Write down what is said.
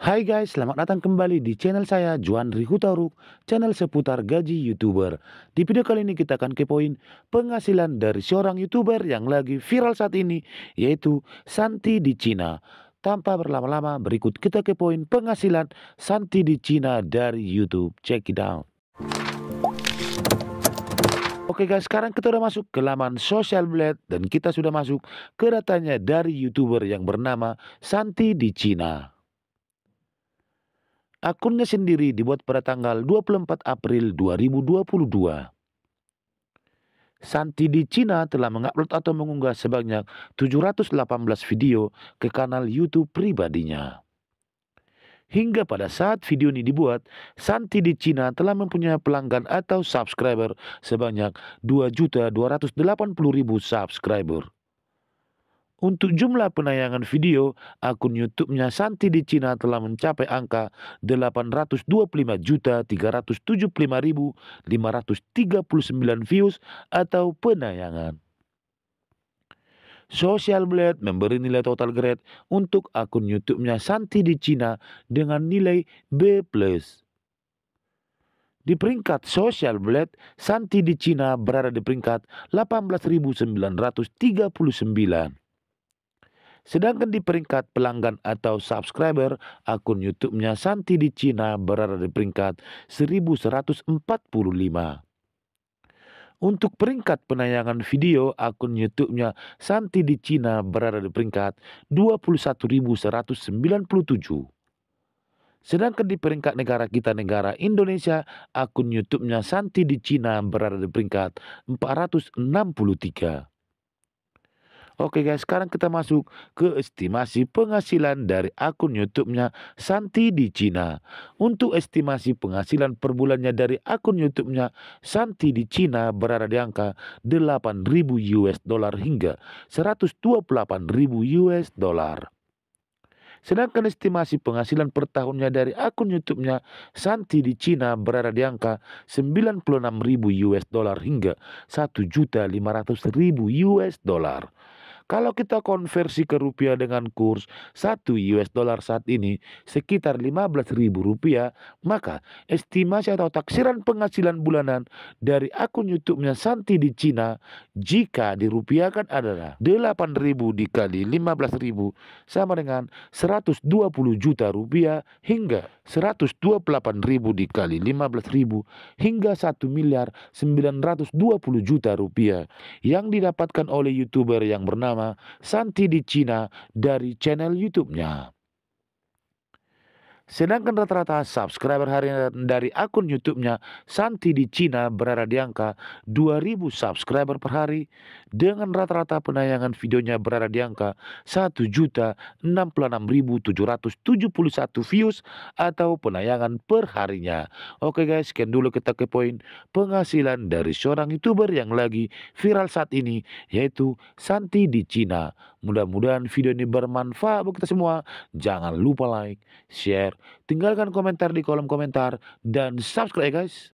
Hai guys, selamat datang kembali di channel saya Juan Rihutaruk, channel seputar gaji YouTuber. Di video kali ini kita akan kepoin penghasilan dari seorang YouTuber yang lagi viral saat ini, yaitu Santi di Cina. Tanpa berlama-lama, berikut kita kepoin penghasilan Santi di Cina dari YouTube. Check it out. Oke guys, sekarang kita sudah masuk ke laman Social Blade dan kita sudah masuk ke datanya dari YouTuber yang bernama Santi di Cina. Akunnya sendiri dibuat pada tanggal 24 April 2022. Santi di Cina telah mengupload atau mengunggah sebanyak 718 video ke kanal YouTube pribadinya. Hingga pada saat video ini dibuat, Santi di Cina telah mempunyai pelanggan atau subscriber sebanyak 2.280.000 subscriber. Untuk jumlah penayangan video, akun YouTube-nya Santi di Cina telah mencapai angka 825.375.539 views atau penayangan. Social Blade memberi nilai total grade untuk akun YouTube-nya Santi di Cina dengan nilai B+. Di peringkat Social Blade, Santi di Cina berada di peringkat 18.939. Sedangkan di peringkat pelanggan atau subscriber, akun YouTube-nya Santi di Cina berada di peringkat 1145. Untuk peringkat penayangan video, akun YouTube-nya Santi di Cina berada di peringkat 21.197. Sedangkan di peringkat negara kita negara Indonesia, akun YouTube-nya Santi di Cina berada di peringkat 463. Oke guys, sekarang kita masuk ke estimasi penghasilan dari akun YouTube-nya Santi di Cina. Untuk estimasi penghasilan per bulannya dari akun YouTube-nya Santi di Cina berada di angka 8.000 US dollar hingga 128.000 US dollar. Sedangkan estimasi penghasilan per tahunnya dari akun YouTube-nya Santi di Cina berada di angka 96.000 US dollar hingga 1.500.000 US dollar. Kalau kita konversi ke rupiah dengan kurs 1 US dollar saat ini sekitar belas ribu rupiah, maka estimasi atau taksiran penghasilan bulanan dari akun YouTube-nya Santi di Cina jika dirupiahkan adalah delapan ribu dikali belas ribu sama dengan 120 juta rupiah hingga delapan ribu dikali belas ribu hingga 1 miliar 920 juta rupiah yang didapatkan oleh YouTuber yang bernama Santi di Cina dari channel YouTube-nya. Sedangkan rata-rata subscriber harian dari akun YouTube-nya Santi di Cina berada di angka 2000 subscriber per hari dengan rata-rata penayangan videonya berada di angka 1.066.771 views atau penayangan per harinya. Oke guys, sekian dulu kita ke poin penghasilan dari seorang YouTuber yang lagi viral saat ini yaitu Santi di Cina. Mudah-mudahan video ini bermanfaat buat kita semua. Jangan lupa like, share, Tinggalkan komentar di kolom komentar dan subscribe ya guys.